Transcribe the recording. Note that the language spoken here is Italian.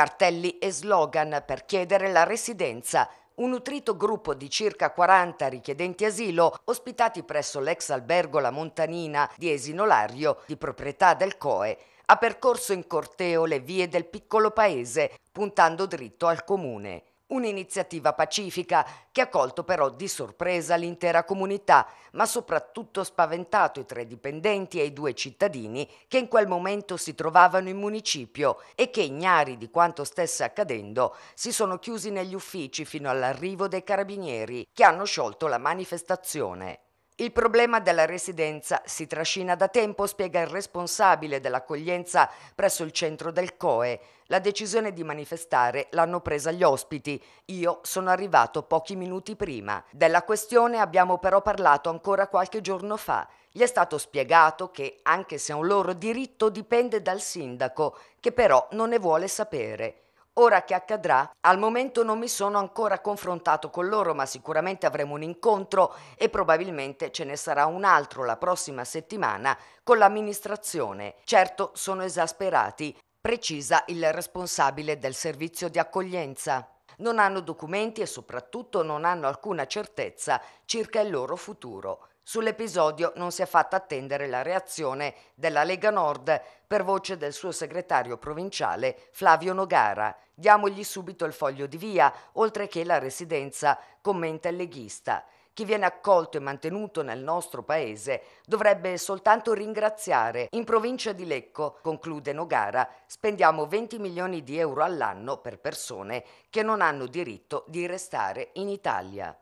cartelli e slogan per chiedere la residenza. Un nutrito gruppo di circa 40 richiedenti asilo ospitati presso l'ex albergo La Montanina di Esinolario, di proprietà del COE, ha percorso in corteo le vie del piccolo paese, puntando dritto al comune. Un'iniziativa pacifica che ha colto però di sorpresa l'intera comunità, ma soprattutto spaventato i tre dipendenti e i due cittadini che in quel momento si trovavano in municipio e che, ignari di quanto stesse accadendo, si sono chiusi negli uffici fino all'arrivo dei carabinieri che hanno sciolto la manifestazione. Il problema della residenza si trascina da tempo, spiega il responsabile dell'accoglienza presso il centro del COE. La decisione di manifestare l'hanno presa gli ospiti. Io sono arrivato pochi minuti prima. Della questione abbiamo però parlato ancora qualche giorno fa. Gli è stato spiegato che, anche se è un loro diritto, dipende dal sindaco, che però non ne vuole sapere. Ora che accadrà, al momento non mi sono ancora confrontato con loro, ma sicuramente avremo un incontro e probabilmente ce ne sarà un altro la prossima settimana con l'amministrazione. Certo, sono esasperati, precisa il responsabile del servizio di accoglienza. Non hanno documenti e soprattutto non hanno alcuna certezza circa il loro futuro. Sull'episodio non si è fatta attendere la reazione della Lega Nord per voce del suo segretario provinciale Flavio Nogara. Diamogli subito il foglio di via, oltre che la residenza, commenta il leghista. Chi viene accolto e mantenuto nel nostro paese dovrebbe soltanto ringraziare. In provincia di Lecco, conclude Nogara, spendiamo 20 milioni di euro all'anno per persone che non hanno diritto di restare in Italia.